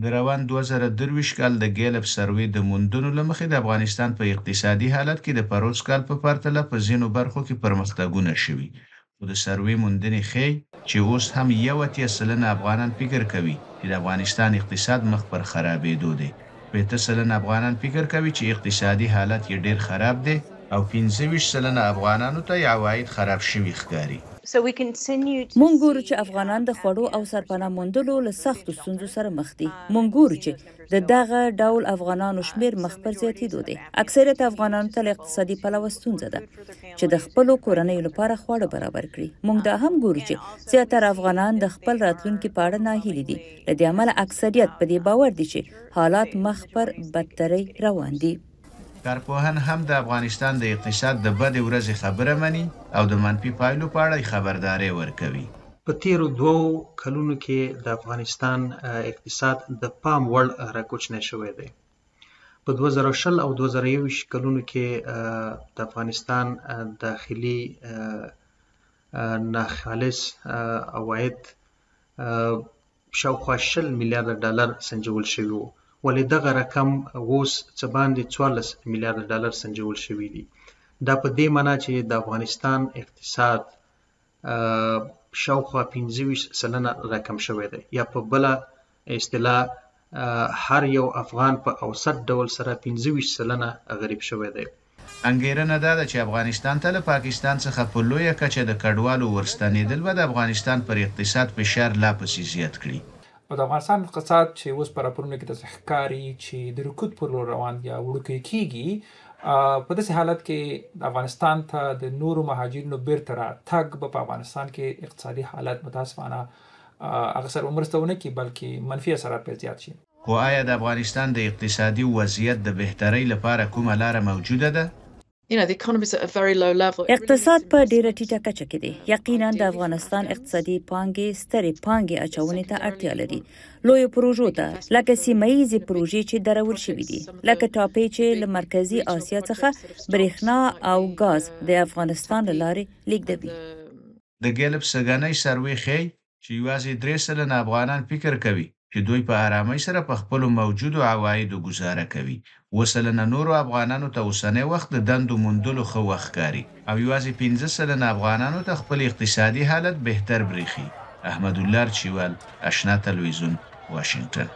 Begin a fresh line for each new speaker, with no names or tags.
د روان 2023 کال د ګیلپ سروې د موندنو لمخې د افغانستان په اقتصادي حالت کې د پروس کال په پرتله په ځینو برخو کې پرمختګونه شوي خو د سروې موندنې ښیي چې اوس هم یو اتیا سلنه افغانان فکر کوي چې د افغانستان اقتصاد مخ پر خرابېدو دی پېته سلنه افغانان فکر کوي چې اقتصادي حالت یې ډېر خراب دی او 25 سلنه افغانانو ته عواید خراب شوي ښکاري
مونږ ګورو چې افغانان د خوړو او سرپناه موندلو له سختو ستونزو سره مخ دي مونږ ګورو چې د دغه ډول افغانانو شمیر مخ پر زیاتېدو دی اکثریت افغانانو ته اقتصادي پلوه ستونزه ده چې د خپل کورنۍ لپاره خواړه برابر کړي um, مونږ دا هم ګورو چې زیاتره افغانان د خپل راتلونکي په اړه ناهیلي دي لدې عمل اکثریت um, په دې باور دي چې حالات مخ پر بدتري روان دي
کارپوهان هم د افغانستان د اقتصاد د بدې ورځې خبره مني او د منفي پایلو په اړه خبرداري ورکوي
په تیرو دوو کلونو کې د افغانستان اقتصاد د پام وړ راکوچنه شوی دی په 2000 او 2021 کلونو کې د افغانستان داخلي ناخالص عواید شاوخوا 60 میلیارډ ډالر سنجول شوی وو ولې دغه رقم اوس څه باندې 14 میلیارډ ډالر سنجول شوی دی دا په دې معنی چې د افغانستان اقتصاد شاوخوا 25 سلنه رقم شوی دی یا په بل اصطلاح هر یو افغان په اوسط ډول سره 25 سلنه
غریب شوی دی انګیرنه دا ده چې افغانستان ته له پاکستان څخه په لویه کچه د کډوالو ورستنېدل به د افغانستان پر اقتصاد فشار لا پسې زیات کړي
او د افغانستان اقتصاد چې اوس پر راپورونه کې د ښکاری چې د رکود پر لور روان دی او وړوکی کیږي په داسې حالت کې د افغانستان ته د نورو مهاجرینو بیرته راتګ په افغانستان کې اقتصادي حالت متاسفانه اکثر عمرستونه کې بلکې منفي اثرات پیل زیات شي
خو آیا د افغانستان د اقتصادي وضعیت د بهترۍ لپاره کومه لار موجوده ده
اقتصاد په ډیره ټیټه کچه کې دی یقینا د افغانستان اقتصادي پانګې سترې پانګې اچونې ته اړتیا لري لوی پروژو ته لکه سیمه ییزې پروژې چې درول شوې دي لکه ټاپې چې له مرکزی اسیا څخه برېښنا او غاز د افغانستان لارې لیږدوي د
ګلب سګنۍ سروې خې چې یوازې 3 سلنه افغانان فکر کوي چې دوی په آرامۍ سره په خپلو موجودو عوایدو گزاره کوي اوه سلنه نورو افغانانو ته اوسنی وخت د دندو موندلو ښه وخت ښکاري او یوازې پنځه سلنه افغانانو ته خپل اقتصادي حالت بهتر بریښي احمد الله چیوال اشنا تلویزیون واشنگتن